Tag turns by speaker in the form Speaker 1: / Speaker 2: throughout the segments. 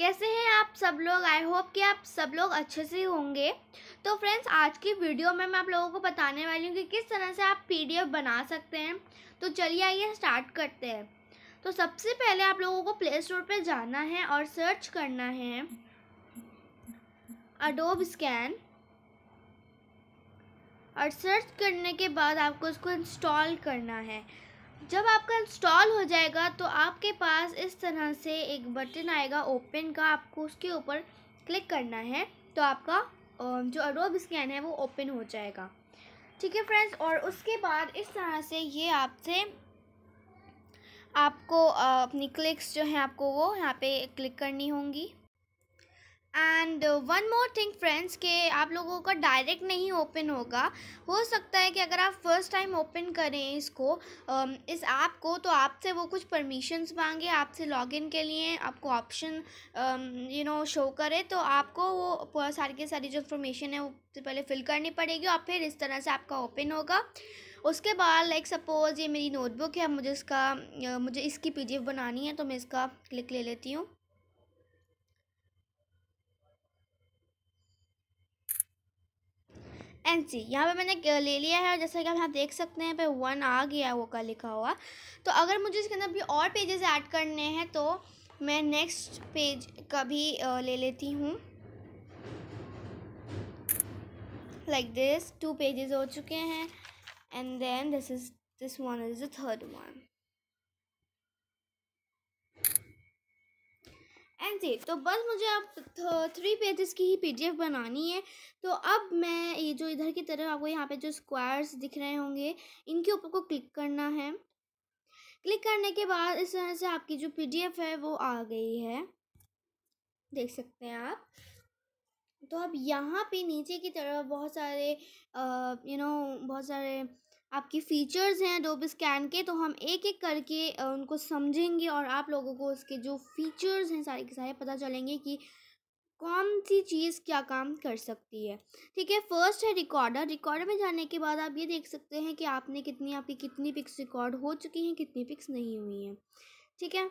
Speaker 1: कैसे हैं आप सब लोग आई होप कि आप सब लोग अच्छे से होंगे तो फ्रेंड्स आज की वीडियो में मैं आप लोगों को बताने वाली हूँ कि किस तरह से आप पीडीएफ बना सकते हैं तो चलिए आइए स्टार्ट करते हैं तो सबसे पहले आप लोगों को प्ले स्टोर पर जाना है और सर्च करना है अडोब स्कैन और सर्च करने के बाद आपको उसको इंस्टॉल करना है जब आपका इंस्टॉल हो जाएगा तो आपके पास इस तरह से एक बटन आएगा ओपन का आपको उसके ऊपर क्लिक करना है तो आपका जो अडोब स्कैन है वो ओपन हो जाएगा ठीक है फ्रेंड्स और उसके बाद इस तरह से ये आपसे आपको अपनी क्लिक्स जो हैं आपको वो यहाँ पे क्लिक करनी होंगी and one more thing friends के आप लोगों का डायरेक्ट नहीं ओपन होगा हो सकता है कि अगर आप फर्स्ट टाइम ओपन करें इसको um, इस ऐप को तो आपसे वो कुछ परमिशंस मांगे आपसे लॉगिन के लिए आपको ऑप्शन यू नो शो करे तो आपको वो सारी की सारी जो इन्फॉर्मेशन है वो पहले फिल करनी पड़ेगी और फिर इस तरह से आपका ओपन होगा उसके बाद लाइक सपोज़ ये मेरी नोटबुक है मुझे इसका मुझे इसकी एफ बनानी है तो मैं इसका क्लिक ले लेती हूँ एन सी यहाँ पर मैंने ले लिया है और जैसा कि आप यहाँ देख सकते हैं पे वन आ गया वो का लिखा हुआ तो अगर मुझे इसके अंदर भी और पेजेस ऐड करने हैं तो मैं नेक्स्ट पेज का भी ले लेती हूँ लाइक दिस टू पेजेस हो चुके हैं and then this is this one is the third one थी तो बस मुझे अब थ्री पेजेस की ही पीडीएफ बनानी है तो अब मैं ये जो इधर की तरफ आपको यहाँ पे जो स्क्वायर्स दिख रहे होंगे इनके ऊपर को क्लिक करना है क्लिक करने के बाद इस तरह से आपकी जो पीडीएफ है वो आ गई है देख सकते हैं आप तो अब यहाँ पे नीचे की तरफ बहुत सारे यू नो बहुत सारे आपकी फ़ीचर्स हैं डोब स्कैन के तो हम एक एक करके उनको समझेंगे और आप लोगों को उसके जो फीचर्स हैं सारे के सारे पता चलेंगे कि कौन सी चीज़ क्या काम कर सकती है ठीक है फर्स्ट है रिकॉर्डर रिकॉर्डर में जाने के बाद आप ये देख सकते हैं कि आपने कितनी आपकी कितनी पिक्स रिकॉर्ड हो चुकी हैं कितनी पिक्स नहीं हुई हैं ठीक है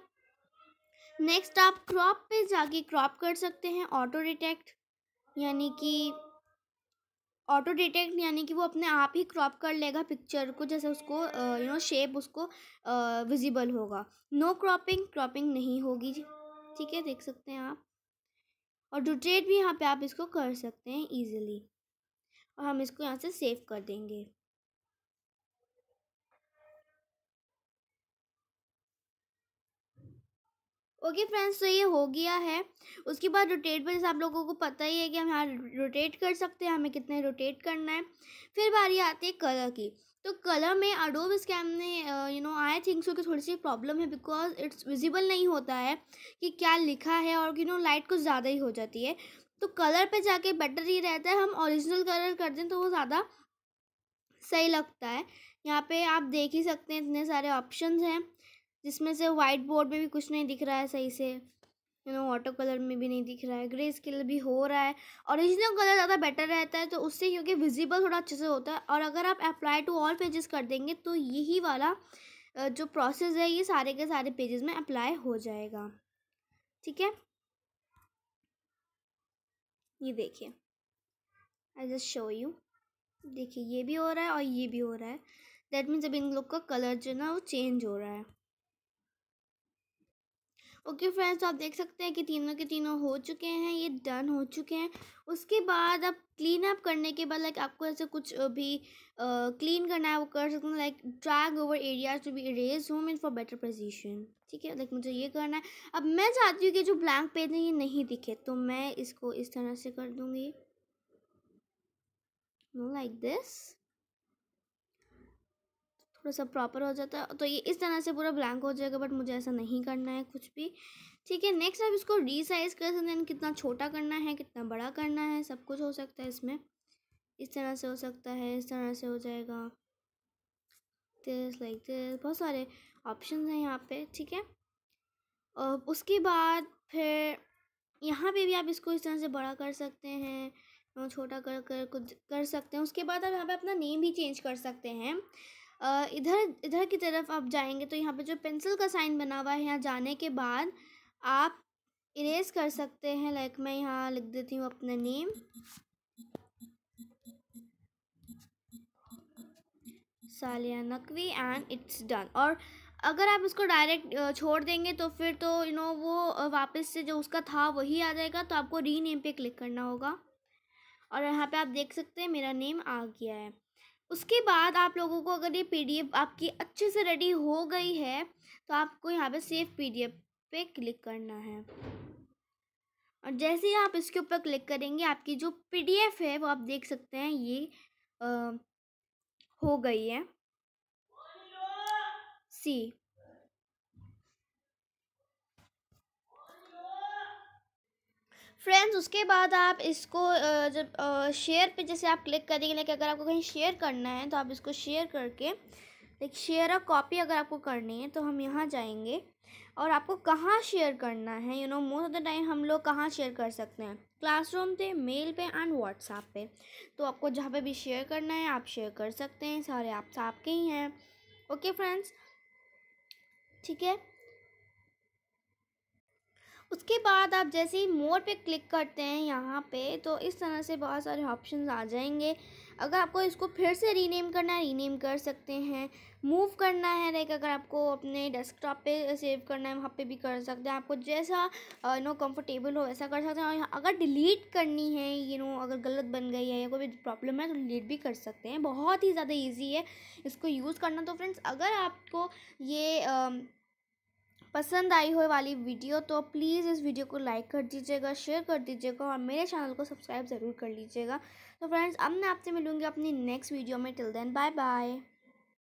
Speaker 1: नेक्स्ट आप क्रॉप पे जाके क्रॉप कर सकते हैं ऑटो डिटेक्ट यानी कि ऑटो डिटेक्ट यानी कि वो अपने आप ही क्रॉप कर लेगा पिक्चर को जैसे उसको यू नो शेप उसको विजिबल होगा नो क्रॉपिंग क्रॉपिंग नहीं होगी ठीक है देख सकते हैं आप और रोटेट भी यहाँ पे आप इसको कर सकते हैं इजीली और हम इसको यहाँ से सेव कर देंगे ओके फ्रेंड्स तो ये हो गया है उसके बाद रोटेट पर जैसे आप लोगों को पता ही है कि हम यहाँ रोटेट कर सकते हैं हमें कितने रोटेट करना है फिर बारी आती है कलर की तो कलर में अडोब स्कैम ने you know I think so कि थोड़ी सी प्रॉब्लम है बिकॉज इट्स विजिबल नहीं होता है कि क्या लिखा है और यू नो लाइट कुछ ज़्यादा ही हो जाती है तो कलर पे जाके बेटर ही रहता है हम ओरिजिनल कलर कर दें तो वो ज़्यादा सही लगता है यहाँ पे आप देख ही सकते हैं इतने सारे ऑप्शंस हैं जिसमें से वाइट बोर्ड में भी कुछ नहीं दिख रहा है सही से यू नो वाटर कलर में भी नहीं दिख रहा है ग्रे स्केल भी हो रहा है ओरिजिनल कलर ज़्यादा बेटर रहता है तो उससे क्योंकि विजिबल थोड़ा अच्छे से होता है और अगर आप अप्लाई टू ऑल पेजेस कर देंगे तो यही वाला जो प्रोसेस है ये सारे के सारे पेजेस में अप्लाई हो जाएगा ठीक है ये देखिए आई जस्ट शो यू देखिए ये भी हो रहा है और ये भी हो रहा है दैट मीन्स अब इन लोग का कलर जो है ना वो चेंज हो रहा है ओके फ्रेंड्स तो आप देख सकते हैं कि तीनों के तीनों हो चुके हैं ये डन हो चुके हैं उसके बाद आप क्लीन अप करने के बाद लाइक आपको ऐसे कुछ भी क्लीन uh, करना है वो कर सकते हैं like drag over areas to be erase home in for better position ठीक है लाइक मुझे ये करना है अब मैं चाहती हूँ कि जो ब्लैंक पेज है ये नहीं दिखे तो मैं इसको इस तरह से कर दूँगी नो लाइक दिस थोड़ा सा प्रॉपर हो जाता है तो ये इस तरह से पूरा ब्लैंक हो जाएगा बट मुझे ऐसा नहीं करना है कुछ भी ठीक है नेक्स्ट आप इसको रीसाइज कर सकते हैं कितना छोटा करना है कितना बड़ा करना है सब कुछ हो सकता है इसमें इस तरह से हो सकता है इस तरह से हो जाएगा दिस लाइक दिस बहुत सारे ऑप्शन हैं यहाँ पे ठीक है और उसके बाद फिर यहाँ पे भी आप इसको इस तरह से बड़ा कर सकते हैं छोटा कर कर कुछ कर सकते हैं उसके बाद आप यहाँ पे अपना नेम भी चेंज कर सकते हैं इधर इधर की तरफ आप जाएंगे तो यहाँ पे जो पेंसिल का साइन बना हुआ है यहाँ जाने के बाद आप इरेज कर सकते हैं लाइक मैं यहाँ लिख देती हूँ अपना name Saliya Naqvi and it's done और अगर आप इसको डायरेक्ट छोड़ देंगे तो फिर तो यू नो वो वापस से जो उसका था वही आ जाएगा तो आपको री नेम पे क्लिक करना होगा और यहाँ पे आप देख सकते हैं मेरा नेम आ गया है उसके बाद आप लोगों को अगर ये पीडीएफ आपकी अच्छे से रेडी हो गई है तो आपको यहाँ पे सेव पीडीएफ पे क्लिक करना है और जैसे ही आप इसके ऊपर क्लिक करेंगे आपकी जो पीडीएफ है वो आप देख सकते हैं ये आ, हो गई है सी फ्रेंड्स उसके बाद आप इसको जब शेयर पे जैसे आप क्लिक करेंगे लेकिन अगर आपको कहीं शेयर करना है तो आप इसको शेयर करके एक शेयर और कॉपी अगर आपको करनी है तो हम यहाँ जाएंगे और आपको कहाँ शेयर करना है you know most of the time हम लोग कहाँ शेयर कर सकते हैं क्लासरूम पे मेल पे एंड व्हाट्सएप पे तो आपको जहाँ पे भी शेयर करना है आप शेयर कर सकते हैं सारे आप आपके ही हैं ओके फ्रेंड्स ठीक है उसके बाद आप जैसे ही मोर पे क्लिक करते हैं यहाँ पे तो इस तरह से बहुत सारे ऑप्शन आ जाएंगे अगर आपको इसको फिर से रीनेम करना है रीनेम कर सकते हैं मूव करना है लाइक अगर आपको अपने डेस्कटॉप पे सेव करना है वहाँ पे भी कर सकते हैं आपको जैसा यू नो कंफर्टेबल हो वैसा कर सकते हैं और अगर डिलीट करनी है यू नो अगर गलत बन गई है या कोई प्रॉब्लम है तो डिलीट भी कर सकते हैं बहुत ही ज़्यादा ईजी है इसको यूज़ करना तो फ्रेंड्स अगर आपको ये पसंद आई हो वाली वीडियो तो प्लीज़ इस वीडियो को लाइक कर दीजिएगा शेयर कर दीजिएगा और मेरे चैनल को सब्सक्राइब ज़रूर कर लीजिएगा तो फ्रेंड्स अब मैं आपसे मिलूँगी अपनी नेक्स्ट वीडियो में टिल देन बाय बाय